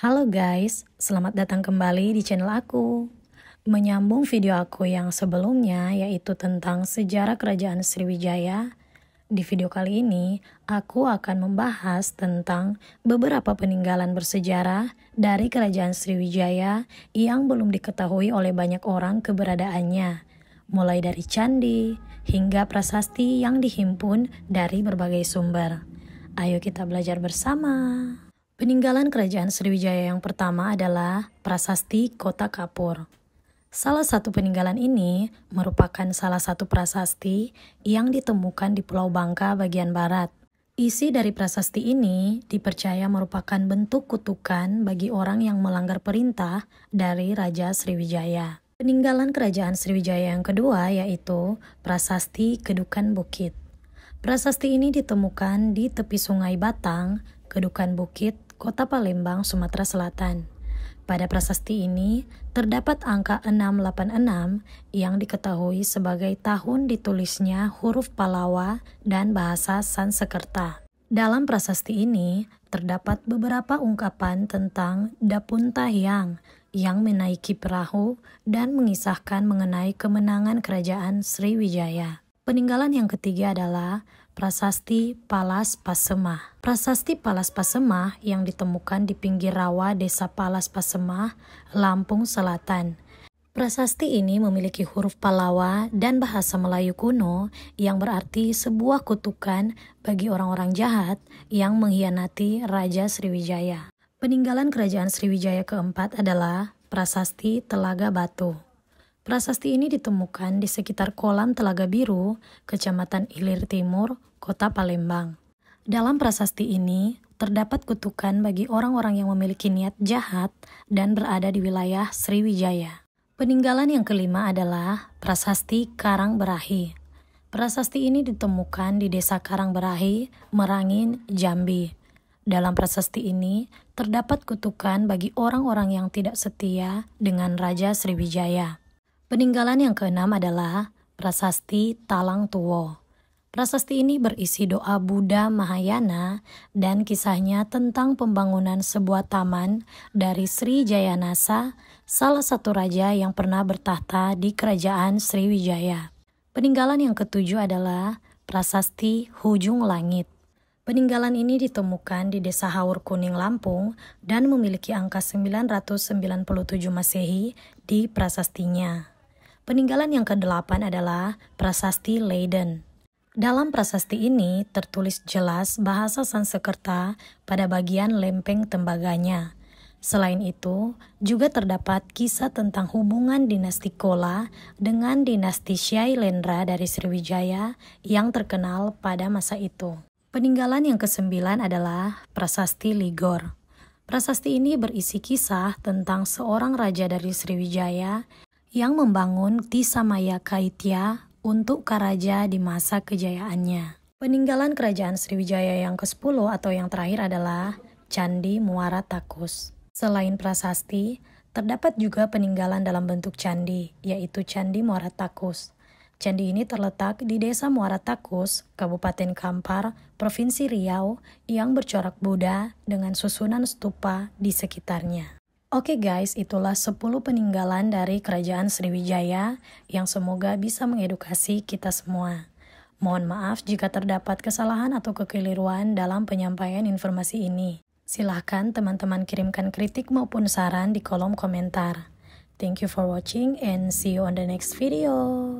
Halo guys, selamat datang kembali di channel aku. Menyambung video aku yang sebelumnya yaitu tentang sejarah kerajaan Sriwijaya, di video kali ini aku akan membahas tentang beberapa peninggalan bersejarah dari kerajaan Sriwijaya yang belum diketahui oleh banyak orang keberadaannya, mulai dari candi hingga prasasti yang dihimpun dari berbagai sumber. Ayo kita belajar bersama. Peninggalan Kerajaan Sriwijaya yang pertama adalah prasasti Kota Kapur. Salah satu peninggalan ini merupakan salah satu prasasti yang ditemukan di Pulau Bangka bagian barat. Isi dari prasasti ini dipercaya merupakan bentuk kutukan bagi orang yang melanggar perintah dari Raja Sriwijaya. Peninggalan Kerajaan Sriwijaya yang kedua yaitu prasasti Kedukan Bukit. Prasasti ini ditemukan di tepi Sungai Batang, Kedukan Bukit, Kota Palembang, Sumatera Selatan. Pada prasasti ini, terdapat angka 686 yang diketahui sebagai tahun ditulisnya huruf Palawa dan bahasa Sansekerta. Dalam prasasti ini, terdapat beberapa ungkapan tentang Dapunta Hyang yang menaiki perahu dan mengisahkan mengenai kemenangan kerajaan Sriwijaya. Peninggalan yang ketiga adalah Prasasti Palas Pasemah. Prasasti Palas Pasemah yang ditemukan di pinggir rawa Desa Palas Pasemah, Lampung Selatan. Prasasti ini memiliki huruf Palawa dan bahasa Melayu kuno yang berarti sebuah kutukan bagi orang-orang jahat yang mengkhianati Raja Sriwijaya. Peninggalan Kerajaan Sriwijaya keempat adalah Prasasti Telaga Batu. Prasasti ini ditemukan di sekitar kolam Telaga Biru, Kecamatan Ilir Timur, Kota Palembang. Dalam prasasti ini, terdapat kutukan bagi orang-orang yang memiliki niat jahat dan berada di wilayah Sriwijaya. Peninggalan yang kelima adalah prasasti Karang Berahi. Prasasti ini ditemukan di Desa Karang Berahi, Merangin, Jambi. Dalam prasasti ini, terdapat kutukan bagi orang-orang yang tidak setia dengan Raja Sriwijaya. Peninggalan yang keenam adalah Prasasti Talang Tuwo. Prasasti ini berisi doa Buddha Mahayana dan kisahnya tentang pembangunan sebuah taman dari Sri Jayanasa, salah satu raja yang pernah bertahta di kerajaan Sriwijaya. Peninggalan yang ketujuh adalah Prasasti Hujung Langit. Peninggalan ini ditemukan di Desa Haur Kuning, Lampung dan memiliki angka 997 Masehi di prasastinya. Peninggalan yang kedelapan adalah Prasasti Leiden. Dalam prasasti ini tertulis jelas bahasa Sansekerta pada bagian lempeng tembaganya. Selain itu, juga terdapat kisah tentang hubungan dinasti Kola dengan dinasti Syailendra dari Sriwijaya yang terkenal pada masa itu. Peninggalan yang kesembilan adalah Prasasti Ligor. Prasasti ini berisi kisah tentang seorang raja dari Sriwijaya yang membangun Tisamaya Kaitya untuk keraja di masa kejayaannya. Peninggalan kerajaan Sriwijaya yang ke-10 atau yang terakhir adalah Candi Muara Takus. Selain prasasti, terdapat juga peninggalan dalam bentuk candi, yaitu Candi Muara Takus. Candi ini terletak di Desa Muara Takus, Kabupaten Kampar, Provinsi Riau, yang bercorak Buddha dengan susunan stupa di sekitarnya. Oke okay guys, itulah 10 peninggalan dari Kerajaan Sriwijaya yang semoga bisa mengedukasi kita semua. Mohon maaf jika terdapat kesalahan atau kekeliruan dalam penyampaian informasi ini. Silahkan teman-teman kirimkan kritik maupun saran di kolom komentar. Thank you for watching and see you on the next video.